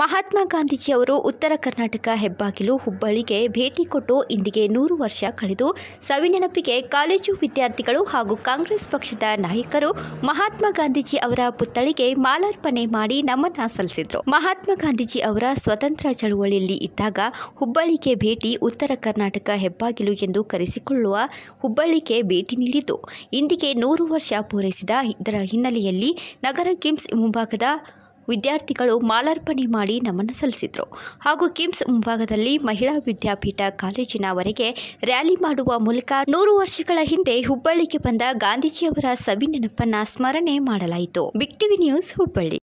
ಮಹಾತ್ಮ ಗಾಂಧೀಜಿ ಅವರು ಉತ್ತರ ಕರ್ನಾಟಕ ಹೆಬ್ಬಾಗಿಲು ಹುಬ್ಬಳ್ಳಿಗೆ ಭೇಟಿ ಕೊಟ್ಟು ಇಂದಿಗೆ ನೂರು ವರ್ಷ ಕಳೆದು ಸವಿನೆನಪಿಗೆ ಕಾಲೇಜು ವಿದ್ಯಾರ್ಥಿಗಳು ಹಾಗೂ ಕಾಂಗ್ರೆಸ್ ಪಕ್ಷದ ನಾಯಕರು ಮಹಾತ್ಮ ಗಾಂಧೀಜಿ ಅವರ ಪುತ್ಥಳಿಗೆ ಮಾಲಾರ್ಪಣೆ ಮಾಡಿ ನಮನ ಸಲ್ಲಿಸಿದರು ಮಹಾತ್ಮ ಗಾಂಧೀಜಿ ಅವರ ಸ್ವತಂತ್ರ ಚಳುವಳಿಯಲ್ಲಿ ಇದ್ದಾಗ ಹುಬ್ಬಳ್ಳಿಗೆ ಭೇಟಿ ಉತ್ತರ ಕರ್ನಾಟಕ ಹೆಬ್ಬಾಗಿಲು ಎಂದು ಕರೆಸಿಕೊಳ್ಳುವ ಹುಬ್ಬಳ್ಳಿಗೆ ಭೇಟಿ ನೀಡಿದ್ದು ಇಂದಿಗೆ ನೂರು ವರ್ಷ ಪೂರೈಸಿದ ಇದರ ಹಿನ್ನೆಲೆಯಲ್ಲಿ ನಗರ ಕಿಮ್ಸ್ ಮುಂಭಾಗದ ವಿದ್ಯಾರ್ಥಿಗಳು ಮಾಲಾರ್ಪಣೆ ಮಾಡಿ ನಮನ ಸಲ್ಲಿಸಿದರು ಹಾಗೂ ಕಿಮ್ಸ್ ಮುಂಭಾಗದಲ್ಲಿ ಮಹಿಳಾ ವಿದ್ಯಾಪೀಠ ಕಾಲೇಜಿನವರೆಗೆ ರ್ಯಾಲಿ ಮಾಡುವ ಮೂಲಕ ನೂರು ವರ್ಷಗಳ ಹಿಂದೆ ಹುಬ್ಬಳ್ಳಿಗೆ ಬಂದ ಗಾಂಧೀಜಿಯವರ ಸವಿ ನೆನಪನ್ನ ಸ್ಮರಣೆ ಮಾಡಲಾಯಿತು ಬಿಕ್ಟಿವಿ ನ್ಯೂಸ್ ಹುಬ್ಬಳ್ಳಿ